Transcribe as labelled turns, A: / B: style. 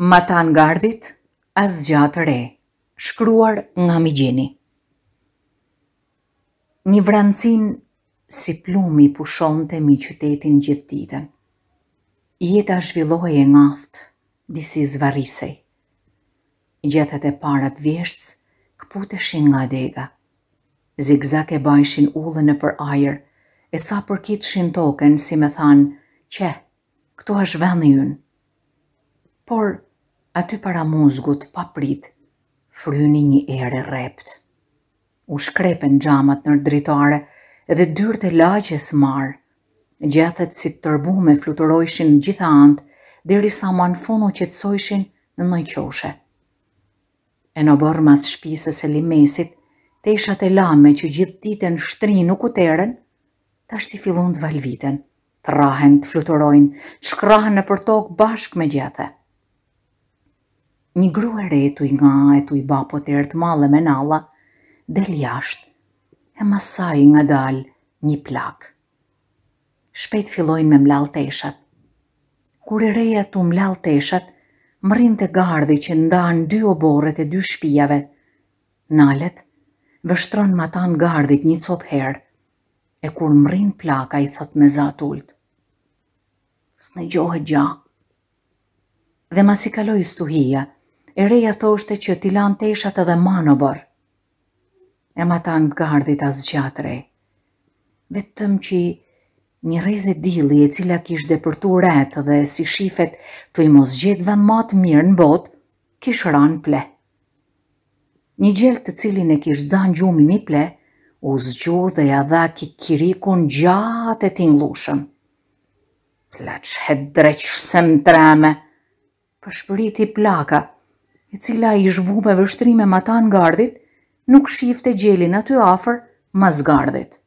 A: Matan gardit, as gjatë re, shkruar nga Migjeni. Një vrancin si plumi pushon të mi qytetin gjithë ditën. Jeta zhvillohi e ngaftë, disi zvarisej. Gjethet e parat vjeshtës këputeshin nga dega. Zigzak e bajshin ullën e për ajer, e sa përkit kitëshin token si me thanë, që, këtu është vendi unë. Por, aty para muzgut, pa prit, fryni një ere rept. U shkrepen gjamat nër dritare edhe dyrë e lajqes marë, gjethet si të tërbu me fluturojshin gjitha antë, dhe sa manë funo që të sojshin në nëjqoshe. E në borë mas shpises e limesit, te isha të lame që gjithë ditën shtri nuk u teren, ta shti fillon të valviten, të rahen të fluturojnë, shkrahen në përtok bashk me gjethet një gru e retu i nga e tu i bapo të ertë malë me nalla, del jashtë, e masaj nga dalë një plak. Shpejt fillojnë me mlal Kur e reja tu mlal mërin të gardhi që ndanë dy oboret e dy shpijave. Nalet, vështron ma gardhit një copë herë, e kur mërin plaka i thot me zatë ullët. Së në gjohë gjahë. Dhe mas i kaloj stuhia, e reja thoshte që t'i lanë teshat edhe manobër. E ma ta në gardit as gjatëre. Vetëm që një reze dili e cila kish depërtu retë dhe si shifet të i mos gjithë vanë matë mirë në botë, kish ranë ple. Një gjelë të cilin e kish zanë gjumë një ple, u zgju dhe ja dha ki gjatë e t'inglushëm. Plaq he dreqë se më treme, për shpëriti plaka, e cila i zhvu me vështrime matan gardit, nuk shifte gjelin aty afer mas gardit.